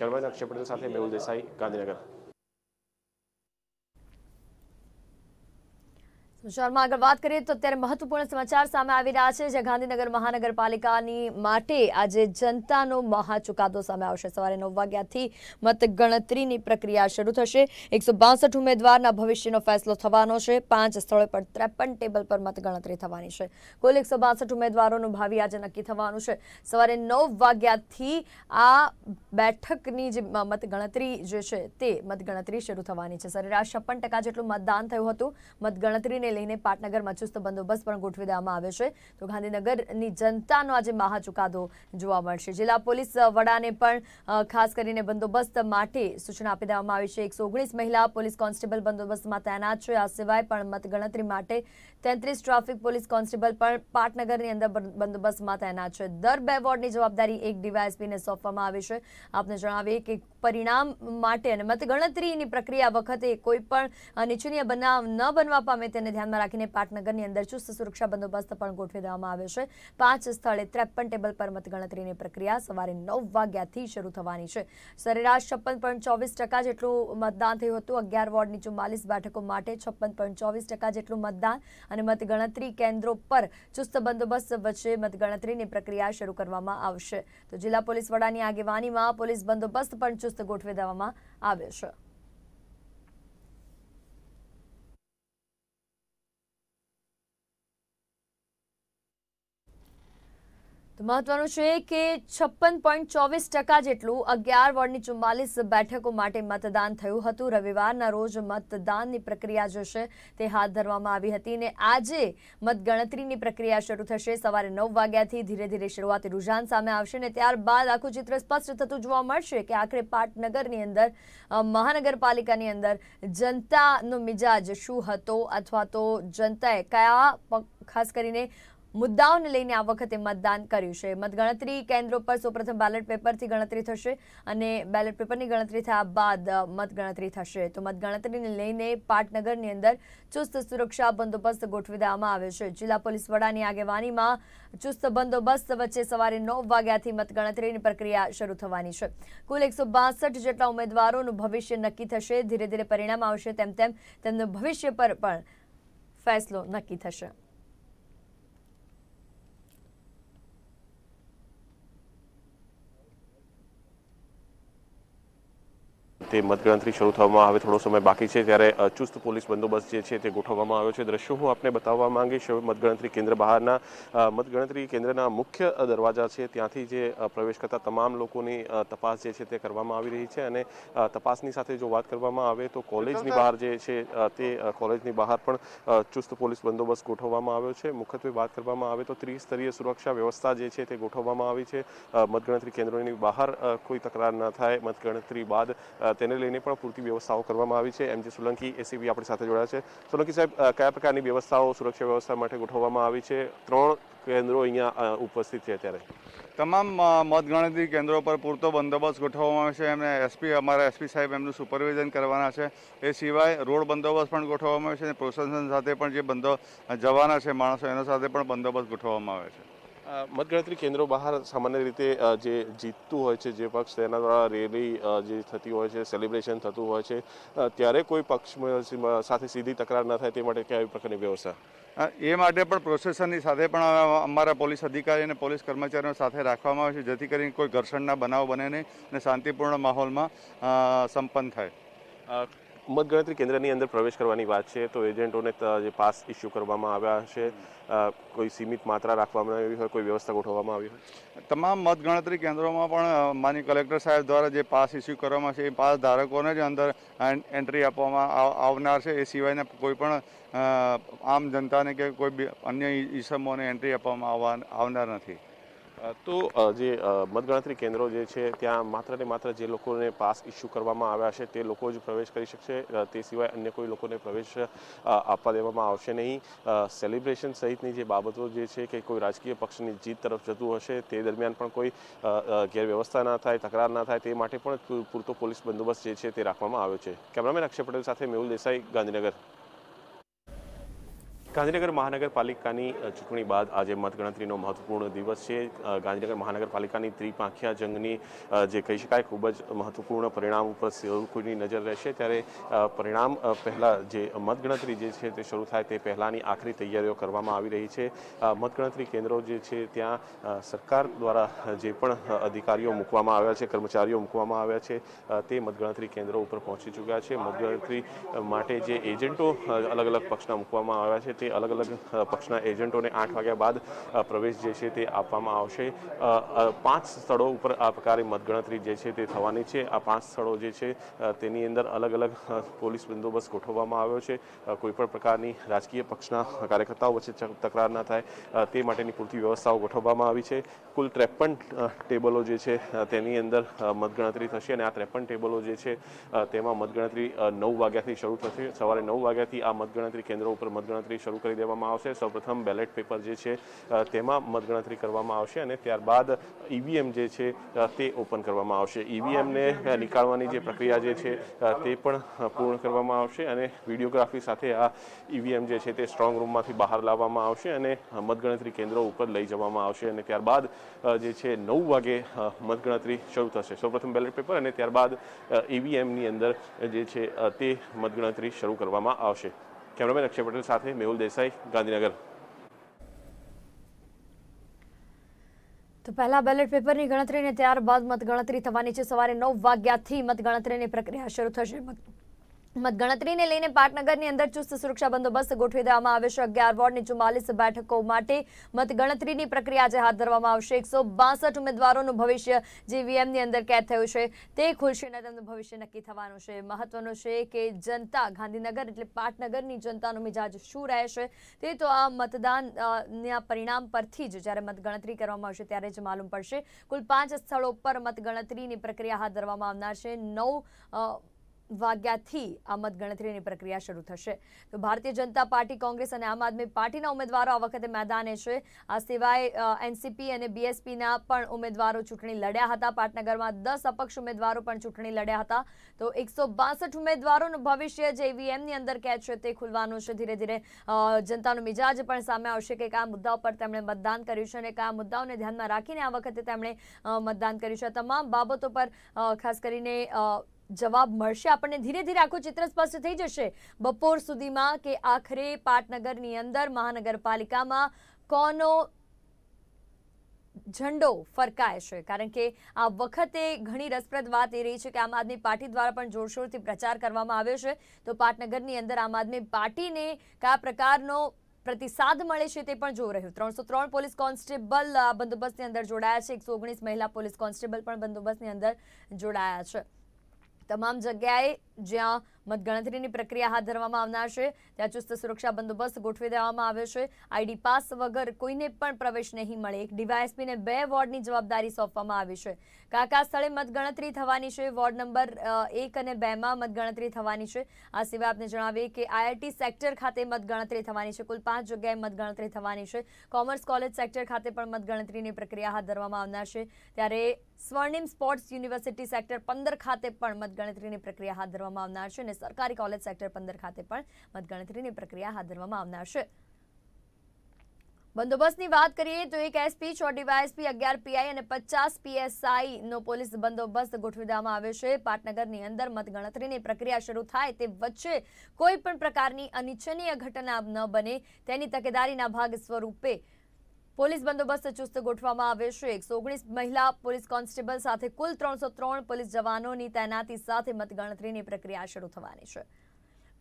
გერმანიაში შეფერდა საფე მეულდესაი განდინაგან સમાચારમાં આગળ વાત કરીએ તો અત્યારે મહત્વપૂર્ણ સમાચાર સામે આવી રહ્યા છે જે ગાંધીનગર મહાનગરપાલિકાની માટે આજે જનતાનો મહા ચુકાદો સામે આવશે સવારે નવ વાગ્યાથી મતગણતરીની પ્રક્રિયા શરૂ થશે એકસો બાસઠ ઉમેદવારના ભવિષ્યનો ફેસલો થવાનો છે પાંચ સ્થળો પર ત્રેપન ટેબલ પર મતગણતરી થવાની છે કુલ એકસો ઉમેદવારોનું ભાવિ આજે નક્કી થવાનું છે સવારે નવ વાગ્યાથી આ બેઠકની જે મતગણતરી જે છે તે મતગણતરી શરૂ થવાની છે સરેરાશ છપ્પન જેટલું મતદાન થયું હતું મતગણતરીને લઈને પાટનગરમાં ચુસ્ત બંદોબસ્ત પણ ગોઠવી દેવામાં આવ્યો છે તો ગાંધીનગરની જનતાનો આજે મહા ચુકાદો જોવા મળશે જિલ્લા પોલીસ વડાને પણ ખાસ કરીને બંદોબસ્ત માટે સૂચના આપી દેવામાં આવી છે એકસો મહિલા પોલીસ કોન્સ્ટેબલ બંદોબસ્તમાં તૈનાત છે આ સિવાય પણ મતગણતરી માટે તેત્રીસ ટ્રાફિક પોલીસ કોન્સ્ટેબલ પણ પાટનગરની અંદર બંદોબસ્તમાં તૈનાત છે દર બે વોર્ડની જવાબદારી એક ડીવાયએસપીને સોંપવામાં આવી છે આપને જણાવીએ કે પરિણામ માટે અને મતગણતરીની પ્રક્રિયા વખતે કોઈ પણ નીચનીય બનાવ ન બનવા પામે તેને ધ્યાનમાં રાખીને પાટનગરની અંદર ચુસ્ત સુરક્ષા બંદોબસ્ત પણ ગોઠવી દેવામાં આવ્યો છે પાંચ સ્થળે ત્રેપન ટેબલ પર મતગણતરીની પ્રક્રિયા સવારે નવ વાગ્યાથી શરૂ થવાની છે સરેરાશ છપ્પન પોઈન્ટ ચોવીસ ટકા જેટલું મતદાન થયું હતું અગિયાર વોર્ડની ચુમ્માલીસ બેઠકો માટે છપ્પન પોઈન્ટ ચોવીસ ટકા જેટલું મતદાન અને મતગણતરી કેન્દ્રો પર ચુસ્ત બંદોબસ્ત વચ્ચે મતગણતરીની પ્રક્રિયા શરૂ કરવામાં આવશે તો જિલ્લા પોલીસ વડાની આગેવાનીમાં પોલીસ બંદોબસ્ત પણ ચુસ્ત ગોઠવી દેવામાં આવ્યો છે તો મહત્વનું છે કે છપ્પન પોઈન્ટ ચોવીસ ટકા જેટલું અગિયાર વોર્ડની ચુમ્માલીસ બેઠકો માટે મતદાન થયું હતું રવિવારના રોજ મતદાનની પ્રક્રિયા જે છે તે હાથ ધરવામાં આવી હતી અને આજે મતગણતરીની પ્રક્રિયા શરૂ થશે સવારે નવ વાગ્યાથી ધીરે ધીરે શરૂઆતી રૂઝાન સામે આવશે અને ત્યારબાદ આખું ચિત્ર સ્પષ્ટ થતું જોવા મળશે કે આખરે પાટનગરની અંદર મહાનગરપાલિકાની અંદર જનતાનો મિજાજ શું હતો અથવા તો જનતાએ કયા ખાસ કરીને મુદ્દાઓને લઈને આ વખતે મતદાન કર્યું છે મતગણતરી કેન્દ્રો પર સૌપ્રથમ બેલેટ પેપરથી ગણતરી થશે અને બેલેટ પેપરની ગણતરી થયા બાદ મતગણતરી થશે તો મતગણતરીને લઈને પાટનગરની અંદર ચુસ્ત સુરક્ષા બંદોબસ્ત ગોઠવી દેવામાં આવ્યો છે જિલ્લા પોલીસ વડાની આગેવાનીમાં ચુસ્ત બંદોબસ્ત વચ્ચે સવારે નવ વાગ્યાથી મતગણતરીની પ્રક્રિયા શરૂ થવાની છે કુલ એકસો જેટલા ઉમેદવારોનું ભવિષ્ય નક્કી થશે ધીરે ધીરે પરિણામ આવશે તેમ તેમ તેમનું ભવિષ્ય પર પણ ફેસલો નક્કી થશે તે મતગણતરી શરૂ થવામાં હવે થોડો સમય બાકી છે ત્યારે ચુસ્ત પોલીસ બંદોબસ્ત જે છે તે ગોઠવવામાં આવ્યો છે દ્રશ્યો હું આપને બતાવવા માંગીશ મતગણતરી કેન્દ્ર બહારના મતગણતરી કેન્દ્રના મુખ્ય દરવાજા છે ત્યાંથી જે પ્રવેશ કરતા તમામ લોકોની તપાસ જે છે તે કરવામાં આવી રહી છે અને તપાસની સાથે જો વાત કરવામાં આવે તો કોલેજની બહાર જે છે તે કોલેજની બહાર પણ ચુસ્ત પોલીસ બંદોબસ્ત ગોઠવવામાં આવ્યો છે મુખ્યત્વે વાત કરવામાં આવે તો ત્રિસ્તરીય સુરક્ષા વ્યવસ્થા જે છે તે ગોઠવવામાં આવી છે મતગણતરી કેન્દ્રોની બહાર કોઈ તકરાર ન થાય મતગણતરી બાદ તે તેને લઈને પણ પૂરતી વ્યવસ્થાઓ કરવામાં આવી છે એમ જે સોલંકી એસીબી આપણી સાથે જોડાયા છે સોલંકી સાહેબ કયા પ્રકારની વ્યવસ્થાઓ સુરક્ષા વ્યવસ્થા માટે ગોઠવવામાં આવી છે ત્રણ કેન્દ્રો અહીંયા ઉપસ્થિત છે અત્યારે તમામ મતગણતરી કેન્દ્રો પર પૂરતો બંદોબસ્ત ગોઠવવામાં આવ્યો છે એમને એસપી અમારા એસપી સાહેબ એમનું સુપરવિઝન કરવાના છે એ સિવાય રોડ બંદોબસ્ત પણ ગોઠવવામાં આવ્યો છે અને પ્રોસેસન સાથે પણ જે બંદો જવાના છે માણસો એના સાથે પણ બંદોબસ્ત ગોઠવવામાં આવે છે મતગણતરી કેન્દ્રો બહાર સામાન્ય રીતે જે જીતતું હોય છે જે પક્ષ તેના દ્વારા રેલી જે થતી હોય છે સેલિબ્રેશન થતું હોય છે ત્યારે કોઈ પક્ષ સાથે સીધી તકરાર ન થાય તે માટે કેવી પ્રકારની વ્યવસ્થા એ માટે પણ પ્રોસેસરની સાથે પણ અમારા પોલીસ અધિકારી અને પોલીસ કર્મચારીઓ સાથે રાખવામાં આવે છે જેથી કરીને કોઈ ઘર્ષણના બનાવ બને નહીં અને શાંતિપૂર્ણ માહોલમાં સંપન્ન થાય મતગણતરી કેન્દ્રની અંદર પ્રવેશ કરવાની વાત છે તો એજન્ટોને જે પાસ ઇસ્યુ કરવામાં આવ્યા છે કોઈ સીમિત માત્રા રાખવામાં આવી હોય કોઈ વ્યવસ્થા ગોઠવવામાં આવી હોય તમામ મતગણતરી કેન્દ્રોમાં પણ માની કલેક્ટર સાહેબ દ્વારા જે પાસ ઇસ્યુ કરવામાં છે એ પાસ ધારકોને જ અંદર એન્ટ્રી આપવામાં આવનાર છે એ સિવાયના કોઈ પણ આમ જનતાને કે કોઈ અન્ય ઈસમોને એન્ટ્રી આપવામાં આવનાર નથી તો જે મતગણતરી કેન્દ્રો જે છે ત્યાં માત્ર ને માત્ર જે લોકોને પાસ ઇસ્યુ કરવામાં આવ્યા છે તે લોકો જ પ્રવેશ કરી શકશે તે સિવાય અન્ય કોઈ લોકોને પ્રવેશ આપવા દેવામાં આવશે નહીં સેલિબ્રેશન સહિતની જે બાબતો જે છે કે કોઈ રાજકીય પક્ષની જીત તરફ જતું હશે તે દરમિયાન પણ કોઈ ગેરવ્યવસ્થા ના થાય તકરાર ના થાય તે માટે પણ પૂરતો પોલીસ બંદોબસ્ત જે છે તે રાખવામાં આવ્યો છે કેમેરામેન અક્ષય પટેલ સાથે મેહુલ દેસાઈ ગાંધીનગર ગાંધીનગર મહાનગરપાલિકાની ચૂંટણી બાદ આજે મતગણતરીનો મહત્વપૂર્ણ દિવસ છે ગાંધીનગર મહાનગરપાલિકાની ત્રિપાંખિયા જંગની જે કહી શકાય ખૂબ જ મહત્વપૂર્ણ પરિણામ ઉપર કોઈની નજર રહેશે ત્યારે પરિણામ પહેલાં જે મતગણતરી જે છે તે શરૂ થાય તે પહેલાંની આખરી તૈયારીઓ કરવામાં આવી રહી છે મતગણતરી કેન્દ્રો જે છે ત્યાં સરકાર દ્વારા જે પણ અધિકારીઓ મૂકવામાં આવ્યા છે કર્મચારીઓ મૂકવામાં આવ્યા છે તે મતગણતરી કેન્દ્રો ઉપર પહોંચી ચૂક્યા છે મતગણતરી માટે જે એજન્ટો અલગ અલગ પક્ષના મૂકવામાં આવ્યા છે તે તે અલગ અલગ પક્ષના એજન્ટોને આઠ વાગ્યા બાદ પ્રવેશ જે છે તે આપવામાં આવશે પાંચ સ્થળો ઉપર આ પ્રકારે મતગણતરી જે છે તે થવાની છે આ પાંચ સ્થળો જે છે તેની અંદર અલગ અલગ પોલીસ બંદોબસ્ત ગોઠવવામાં આવ્યો છે કોઈપણ પ્રકારની રાજકીય પક્ષના કાર્યકર્તાઓ વચ્ચે તકરાર ના થાય તે માટેની પૂરતી વ્યવસ્થાઓ ગોઠવવામાં આવી છે કુલ ત્રેપન ટેબલો જે છે તેની અંદર મતગણતરી થશે અને આ ત્રેપન ટેબલો જે છે તેમાં મતગણતરી નવ વાગ્યાથી શરૂ થશે સવારે નવ વાગ્યાથી આ મતગણતરી કેન્દ્રો ઉપર મતગણતરી શરૂ શરૂ કરી દેવામાં આવશે સૌપ્રથમ બેલેટ પેપર જે છે તેમાં મતગણતરી કરવામાં આવશે અને ત્યારબાદ ઈવીએમ જે છે તે ઓપન કરવામાં આવશે ઈવીએમને નીકાળવાની જે પ્રક્રિયા જે છે તે પણ પૂર્ણ કરવામાં આવશે અને વિડીયોગ્રાફી સાથે આ ઈવીએમ જે છે તે સ્ટ્રોંગ રૂમમાંથી બહાર લાવવામાં આવશે અને મતગણતરી કેન્દ્રો ઉપર લઈ જવામાં આવશે અને ત્યારબાદ જે છે નવ વાગે મતગણતરી શરૂ થશે સૌપ્રથમ બેલેટ પેપર અને ત્યારબાદ ઈવીએમની અંદર જે છે તે મતગણતરી શરૂ કરવામાં આવશે કેમેરામેન અક્ષય પટેલ સાથે મેહુલ દેસાઈ ગાંધીનગર તો પહેલા બેલેટ પેપરની ગણતરીને ત્યારબાદ મતગણતરી થવાની છે સવારે નવ વાગ્યાથી મતગણતરીની પ્રક્રિયા શરૂ થશે મતગણતરીને લઈને પાટનગરની અંદર ચુસ્ત સુરક્ષા બંદોબસ્ત ગોઠવી દેવામાં આવ્યો છે અગિયાર વોર્ડની ચુમ્માલીસ બેઠકો માટે મતગણતરીની પ્રક્રિયા આજે હાથ ધરવામાં આવશે એકસો ઉમેદવારોનું ભવિષ્ય જીવીએમની અંદર કેદ થયું છે તે ખુલશે અને તેમનું ભવિષ્ય નક્કી થવાનું છે મહત્વનું છે કે જનતા ગાંધીનગર એટલે પાટનગરની જનતાનો મિજાજ શું રહેશે તે તો આ મતદાનના પરિણામ પરથી જ જ્યારે મતગણતરી કરવામાં આવશે ત્યારે જ માલુમ પડશે કુલ પાંચ સ્થળો પર મતગણતરીની પ્રક્રિયા હાથ ધરવામાં આવનાર છે નવ વાગ્યાથી આ મતગણતરીની પ્રક્રિયા શરૂ થશે તો ભારતીય જનતા પાર્ટી કોંગ્રેસ અને આમ આદમી પાર્ટીના ઉમેદવારો આ વખતે મેદાને છે આ સિવાય એનસીપી અને બીએસપીના પણ ઉમેદવારો ચૂંટણી લડ્યા હતા પાટનગરમાં દસ અપક્ષ ઉમેદવારો પણ ચૂંટણી લડ્યા હતા તો એકસો ઉમેદવારોનું ભવિષ્ય જે ઈવીએમની અંદર કેચ છે તે ખુલવાનું છે ધીરે ધીરે જનતાનો મિજાજ પણ સામે આવશે કે કયા મુદ્દા પર તેમણે મતદાન કર્યું છે અને કયા મુદ્દાઓને ધ્યાનમાં રાખીને આ વખતે તેમણે મતદાન કર્યું છે તમામ બાબતો પર ખાસ કરીને જવાબ મળશે આપણને ધીરે ધીરે આખું ચિત્ર સ્પષ્ટ થઈ જશે બપોર સુધીમાં કે આખરે પાટનગરની અંદર મહાનગરપાલિકામાં કોનો ઝંડો ફરકાય છે કારણ કે આ વખતે ઘણી રસપ્રદ વાત એ રહી છે કે આમ આદમી પાર્ટી દ્વારા પણ જોરશોરથી પ્રચાર કરવામાં આવ્યો છે તો પાટનગરની અંદર આમ આદમી પાર્ટીને કયા પ્રકારનો પ્રતિસાદ મળે છે તે પણ જોઈ રહ્યું ત્રણસો ત્રણ પોલીસ કોન્સ્ટેબલ બંદોબસ્તની અંદર જોડાયા છે એકસો ઓગણીસ મહિલા પોલીસ કોન્સ્ટેબલ પણ બંદોબસ્તની અંદર જોડાયા છે તમામ જગ્યાએ જ્યાં મતગણતરીની પ્રક્રિયા હાથ ધરવામાં આવનાર છે ત્યાં ચુસ્ત સુરક્ષા બંદોબસ્ત ગોઠવી દેવામાં આવ્યો છે આઈડી પાસ વગર કોઈને પણ પ્રવેશ નહીં મળે એક ડીવાયએસપીને બે વોર્ડની જવાબદારી સોંપવામાં આવી છે કાકા સ્થળે મતગણતરી થવાની છે વોર્ડ નંબર એક અને બેમાં મતગણતરી થવાની છે આ સિવાય આપને જણાવીએ કે આઈઆઈટી સેક્ટર ખાતે મતગણતરી થવાની છે કુલ પાંચ જગ્યાએ મતગણતરી થવાની છે કોમર્સ કોલેજ સેક્ટર ખાતે પણ મતગણતરીની પ્રક્રિયા હાથ ધરવામાં આવનાર છે ત્યારે સ્વર્ણિમ સ્પોર્ટ્સ યુનિવર્સિટી સેક્ટર પંદર ખાતે પણ મતગણતરીની પ્રક્રિયા હાથ ધરવામાં કરવામાં આવનાર છે અને સરકારી કોલેજ સેક્ટર પંદર ખાતે પણ મતગણતરીની પ્રક્રિયા હાથ ધરવામાં આવનાર છે બંદોબસ્તની વાત કરીએ તો એક એસપી છ ડીવાયએસપી અગિયાર પીઆઈ અને પચાસ પીએસઆઈનો પોલીસ બંદોબસ્ત ગોઠવી દેવામાં આવ્યો છે પાટનગરની અંદર મતગણતરીની પ્રક્રિયા શરૂ થાય તે વચ્ચે કોઈ પણ પ્રકારની અનિચ્છનીય ઘટના ન બને તેની તકેદારીના ભાગ સ્વરૂપે પોલીસ બંદોબસ્ત ચુસ્ત ગોઠવવામાં આવ્યો છે એકસો મહિલા પોલીસ કોન્સ્ટેબલ સાથે કુલ ત્રણસો પોલીસ જવાનોની તૈનાતી સાથે મતગણતરીની પ્રક્રિયા શરૂ થવાની છે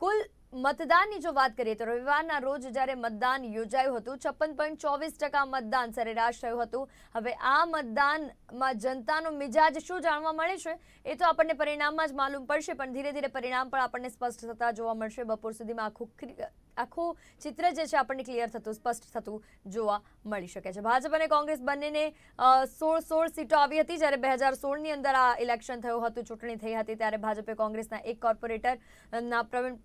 કુલ મતદાનની જો વાત કરીએ તો રવિવારના રોજ જ્યારે મતદાન યોજાયું હતું છપ્પન ટકા મતદાન સરેરાશ થયું હતું હવે આ મતદાનમાં જનતાનો મિજાજ શું જાણવા મળે છે એ તો આપણને પરિણામમાં જ માલુમ પડશે પણ ધીરે ધીરે પરિણામ પણ આપણને સ્પષ્ટ થતા જોવા મળશે બપોર સુધીમાં આખું આખું ચિત્ર જે છે આપણને ક્લિયર થતું સ્પષ્ટ થતું જોવા મળી શકે છે ભાજપ અને કોંગ્રેસ બંનેને સોળ સોળ સીટો આવી હતી જ્યારે બે હજાર સોળની અંદર આ ઇલેક્શન થયું હતું ચૂંટણી થઈ હતી ત્યારે ભાજપે કોંગ્રેસના એક કોર્પોરેટરના પ્રવીણ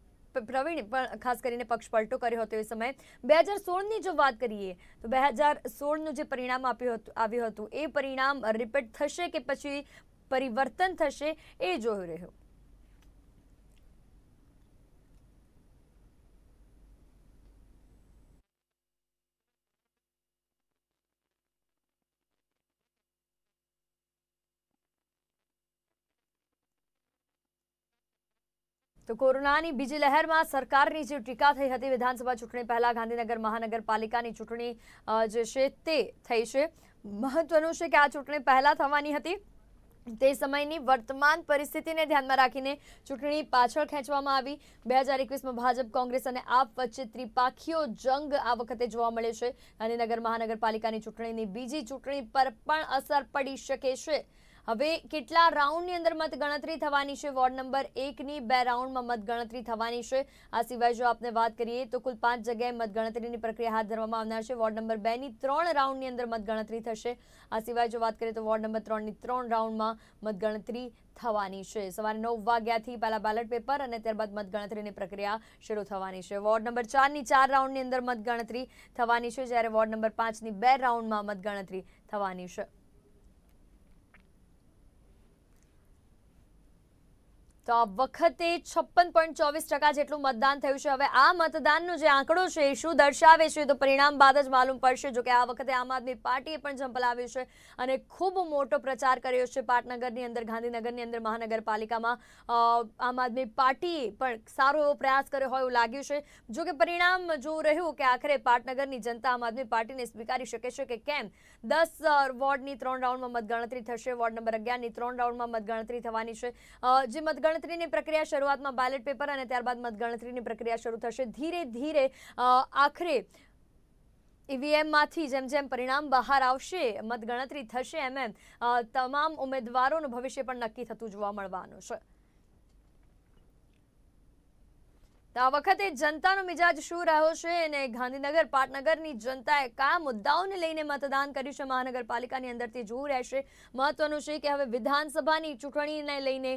પ્રવીણ પણ ખાસ કરીને પક્ષ પલટો કર્યો હતો એ સમયે બે હજાર સોળની જો વાત કરીએ તો બે હજાર સોળનું જે પરિણામ આપ્યું હતું આવ્યું હતું એ પરિણામ રિપીટ થશે કે પછી પરિવર્તન થશે એ જોયું રહ્યું તો કોરોનાની બીજી લહેરમાં સરકારની જે ટીકા થઈ હતી વિધાનસભા ચૂંટણી પહેલા ગાંધીનગર મહાનગરપાલિકાની ચૂંટણી જે છે તે થઈ છે મહત્વનું છે કે આ ચૂંટણી પહેલા થવાની હતી તે સમયની વર્તમાન પરિસ્થિતિને ધ્યાનમાં રાખીને ચૂંટણી પાછળ ખેંચવામાં આવી બે હજાર એકવીસમાં ભાજપ કોંગ્રેસ અને આપ વચ્ચે ત્રિપાખીઓ જંગ આ વખતે જોવા મળે છે ગાંધીનગર મહાનગરપાલિકાની ચૂંટણીની બીજી ચૂંટણી પર પણ અસર પડી શકે છે હવે કેટલા રાઉન્ડની અંદર મતગણતરી થવાની છે વોર્ડ નંબર એકની બે રાઉન્ડમાં મતગણતરી થવાની છે આ સિવાય જો આપણે વાત કરીએ તો કુલ પાંચ જગ્યાએ મતગણતરીની પ્રક્રિયા હાથ ધરવામાં આવનાર છે વોર્ડ નંબર બેની ત્રણ રાઉન્ડની અંદર મતગણતરી થશે આ સિવાય જો વાત કરીએ તો વોર્ડ નંબર ત્રણની ત્રણ રાઉન્ડમાં મતગણતરી થવાની છે સવારે નવ વાગ્યાથી પહેલા બેલેટ પેપર અને ત્યારબાદ મતગણતરીની પ્રક્રિયા શરૂ થવાની છે વોર્ડ નંબર ચારની ચાર રાઉન્ડની અંદર મતગણતરી થવાની છે જ્યારે વોર્ડ નંબર પાંચની બે રાઉન્ડમાં મતગણતરી થવાની છે તો આ વખતે છપ્પન પોઈન્ટ ચોવીસ ટકા જેટલું મતદાન થયું છે હવે આ મતદાનનું જે આંકડો છે એ શું દર્શાવે છે તો પરિણામ બાદ જ માલુમ પડશે જોકે આ વખતે આમ આદમી પાર્ટીએ પણ ઝંપલાવ્યું છે અને ખૂબ મોટો પ્રચાર કર્યો છે પાટનગરની અંદર ગાંધીનગરની અંદર મહાનગરપાલિકામાં આમ આદમી પાર્ટીએ પણ સારો એવો પ્રયાસ કર્યો હોય એવું લાગ્યું છે જો કે પરિણામ જોવું રહ્યું કે આખરે પાટનગરની જનતા આમ આદમી પાર્ટીને સ્વીકારી શકે છે કે કેમ દસ વોર્ડની ત્રણ રાઉન્ડમાં મતગણતરી થશે વોર્ડ નંબર અગિયારની ત્રણ રાઉન્ડમાં મતગણતરી થવાની છે જે મતગણ મતગણતરીની પ્રક્રિયા શરૂઆતમાં બેલેટ પેપર અને ત્યારબાદ મતગણતરીની પ્રક્રિયા શરૂ થશે ધીરે ધીરે આખરે ઈવીએમમાંથી e જેમ જેમ પરિણામ બહાર આવશે મતગણતરી થશે એમ એમ તમામ ઉમેદવારોનું ભવિષ્ય પણ નક્કી થતું જોવા મળવાનું છે આ વખતે જનતાનો મિજાજ શું રહ્યો છે અને ગાંધીનગર પાટનગરની જનતાએ કયા મુદ્દાઓને લઈને મતદાન કર્યું છે મહાનગરપાલિકાની અંદરથી જોવું રહેશે મહત્વનું છે કે હવે વિધાનસભાની ચૂંટણીને લઈને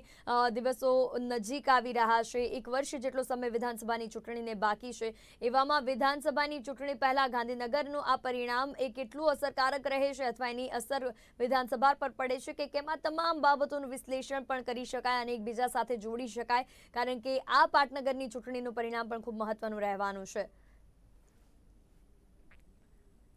દિવસો નજીક આવી રહ્યા છે એક વર્ષ જેટલો સમય વિધાનસભાની ચૂંટણીને બાકી છે એવામાં વિધાનસભાની ચૂંટણી પહેલાં ગાંધીનગરનું આ પરિણામ એ કેટલું અસરકારક રહે છે અથવા એની અસર વિધાનસભા પર પડે છે કે કેમાં તમામ બાબતોનું વિશ્લેષણ પણ કરી શકાય અને એકબીજા સાથે જોડી શકાય કારણ કે આ પાટનગરની ચૂંટણીનું તેનું પરિણામ પણ ખૂબ મહત્વનું રહેવાનું છે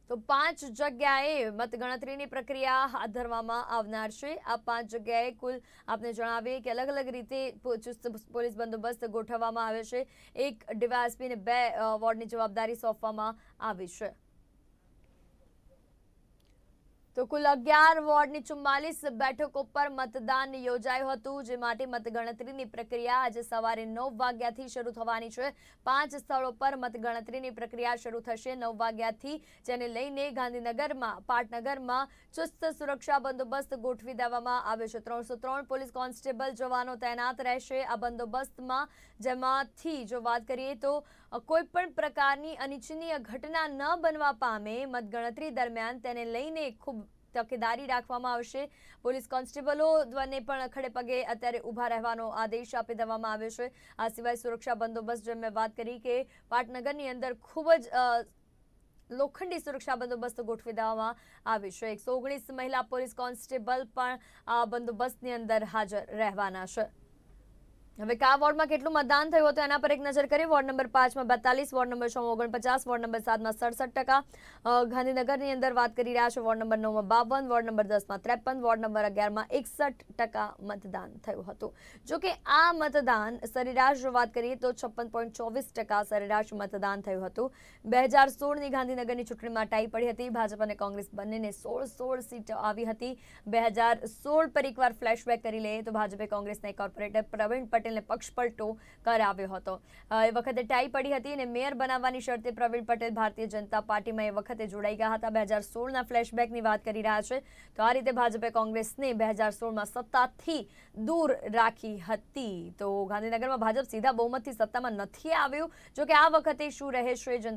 તો પાંચ જગ્યાએ મતગણતરીની પ્રક્રિયા હાથ ધરવામાં આવનાર છે આ પાંચ જગ્યાએ કુલ આપને જણાવીએ કે અલગ અલગ રીતે ચુસ્ત પોલીસ બંદોબસ્ત ગોઠવવામાં આવે છે એક ડીવાયએસપીને બે વોર્ડની જવાબદારી સોંપવામાં આવી છે તો કુલ અગિયાર વોર્ડની ચુમ્માલીસ બેઠકો પર મતદાન યોજાયું હતું જે માટે મતગણતરીની પ્રક્રિયા આજે સવારે નવ વાગ્યાથી શરૂ થવાની છે પાંચ સ્થળો પર મતગણતરીની પ્રક્રિયા શરૂ થશે નવ વાગ્યાથી જેને લઈને ગાંધીનગરમાં પાટનગરમાં ચુસ્ત સુરક્ષા બંદોબસ્ત ગોઠવી દેવામાં આવ્યો છે ત્રણસો પોલીસ કોન્સ્ટેબલ જવાનો તૈનાત રહેશે આ બંદોબસ્તમાં જેમાંથી જો વાત કરીએ તો કોઈપણ પ્રકારની અનિચ્છનીય ઘટના ન બનવા પામે મતગણતરી દરમિયાન તેને લઈને ખૂબ તકેદારી રાખવામાં આવશે પોલીસ કોન્સ્ટેબલો દ્વારા પણ ખડે પગે અત્યારે ઊભા રહેવાનો આદેશ આપી દેવામાં આવ્યો છે આ સિવાય સુરક્ષા બંદોબસ્ત જેમ મેં વાત કરી કે પાટનગરની અંદર ખૂબ જ લોખંડી સુરક્ષા બંદોબસ્ત ગોઠવી દેવામાં આવ્યો છે એકસો મહિલા પોલીસ કોન્સ્ટેબલ પણ આ બંદોબસ્તની અંદર હાજર રહેવાના છે હવે કા વોર્ડમાં કેટલું મતદાન થયું હતું એના પર એક નજર કરીએ વોર્ડ નંબર પાંચમાં બેતાલીસ વોર્ડ નંબર છમાં ઓગણપચાસ વોર્ડ નંબર સાતમાં સડસઠ ટકા ગાંધીનગરની અંદર વાત કરી રહ્યા છે વોર્ડ નંબર નવમાં બાવન વોર્ડ નંબર દસમાં ત્રેપન વોર્ડ નંબર અગિયારમાં એકસઠ ટકા મતદાન થયું હતું જોકે આ મતદાન સરેરાશ વાત કરીએ તો છપ્પન પોઈન્ટ ચોવીસ ટકા સરેરાશ મતદાન થયું હતું બે હજાર સોળની ગાંધીનગરની ચૂંટણીમાં ટાઈ પડી હતી ભાજપ અને કોંગ્રેસ બંનેને સોળ સોળ સીટ આવી હતી બે હજાર સોળ પર એકવાર ફ્લેશબેક કરી લઈએ તો ભાજપે કોંગ્રેસના કોર્પોરેટર પ્રવીણ પટેલ પટેલને પક્ષપલટો કરાવ્યો હતો એ વખતે ટાઈ પડી હતી અને મેયર બનાવવાની શરતે પ્રવીણ પટેલ ભારતીય જનતા પાર્ટીમાં એ વખતે જોડાઈ ગયા હતા બે હજાર સોળના ફ્લેશબેકની વાત કરી રહ્યા છે તો આ રીતે ભાજપે કોંગ્રેસને બે હજાર સોળમાં સત્તાથી દૂર રાખી હતી તો ગાંધીનગરમાં ભાજપ સીધા બહુમતથી સત્તામાં નથી આવ્યું જોકે આ વખતે શું રહેશે જનતા